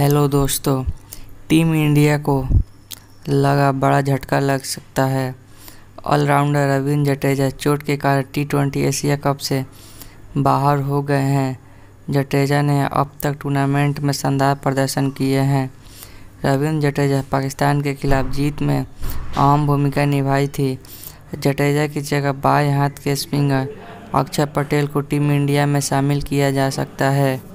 hello दोस्तों team India को लगा बड़ा झटका लग सकता है ऑलराउंडर रविंद्र जडेजा चोट के कारण टी ट्वेंटी एशिया कप से बाहर हो गए हैं जडेजा ने अब तक टूर्नामेंट में शानदार प्रदर्शन किए हैं रविंद्र जडेजा पाकिस्तान के खिलाफ जीत में अहम भूमिका निभाई थी जडेजा की जगह बाएं हाथ के स्पिनर अक्षय पटेल को टीम इंडिया में शामिल किया जा सकता है